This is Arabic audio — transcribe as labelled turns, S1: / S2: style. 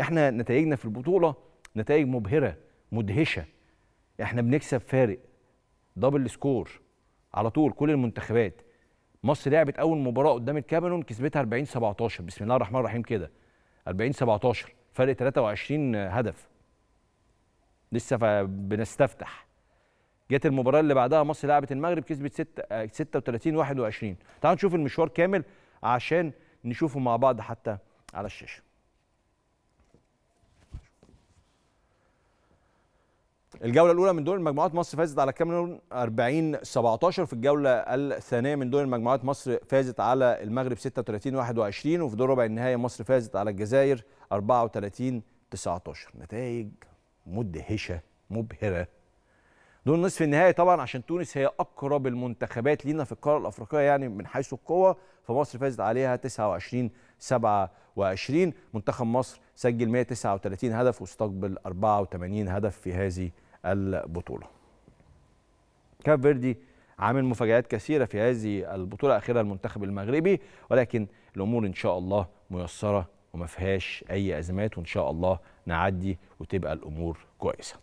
S1: احنا نتائجنا في البطوله نتائج مبهره مدهشه احنا بنكسب فارق دبل سكور على طول كل المنتخبات مصر لعبت اول مباراه قدام الكاميرون كسبتها 40 17 بسم الله الرحمن الرحيم كده 40 17 فرق 23 هدف لسه بنستفتح جت المباراه اللي بعدها مصر لعبت المغرب كسبت 6 36 21 تعالوا نشوف المشوار كامل عشان نشوفه مع بعض حتى على الشاشه الجوله الاولى من دور المجموعات مصر فازت على الكاميرون 40 17 في الجوله الثانيه من دور المجموعات مصر فازت على المغرب 36 21 وفي دور ربع النهاية مصر فازت على الجزائر 34 19 نتائج مدهشه مبهره دور نصف النهائي طبعا عشان تونس هي اقرب المنتخبات لينا في القاره الافريقيه يعني من حيث القوه فمصر فازت عليها 29 27 منتخب مصر سجل 139 هدف واستقبل 84 هدف في هذه البطوله كاب فيردي عامل مفاجآت كثيرة في هذه البطولة آخرها المنتخب المغربي ولكن الأمور إن شاء الله ميسرة وما فيهاش أي أزمات وإن شاء الله نعدي وتبقى الأمور كويسة